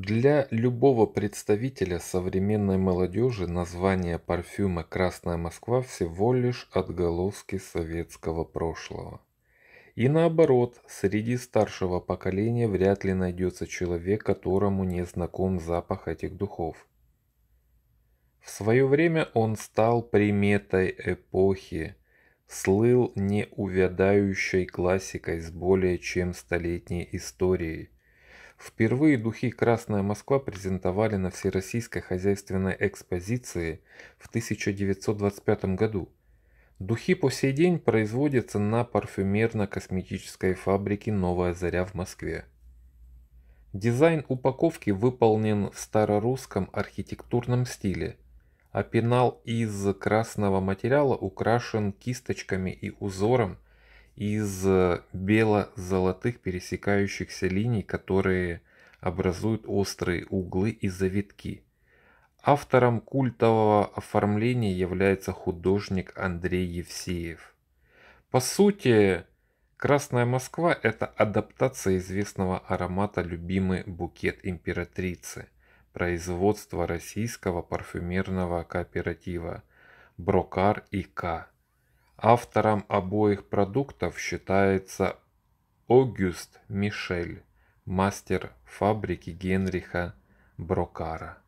Для любого представителя современной молодежи название парфюма «Красная Москва» всего лишь отголоски советского прошлого. И наоборот, среди старшего поколения вряд ли найдется человек, которому не знаком запах этих духов. В свое время он стал приметой эпохи, слыл неувядающей классикой с более чем столетней историей – Впервые духи «Красная Москва» презентовали на Всероссийской хозяйственной экспозиции в 1925 году. Духи по сей день производятся на парфюмерно-косметической фабрике «Новая заря» в Москве. Дизайн упаковки выполнен в старорусском архитектурном стиле, а пенал из красного материала украшен кисточками и узором – из э, бело-золотых пересекающихся линий, которые образуют острые углы и завитки. Автором культового оформления является художник Андрей Евсеев. По сути, Красная Москва – это адаптация известного аромата «Любимый букет императрицы» производства российского парфюмерного кооператива «Брокар и К». Автором обоих продуктов считается Огюст Мишель, мастер фабрики Генриха Брокара.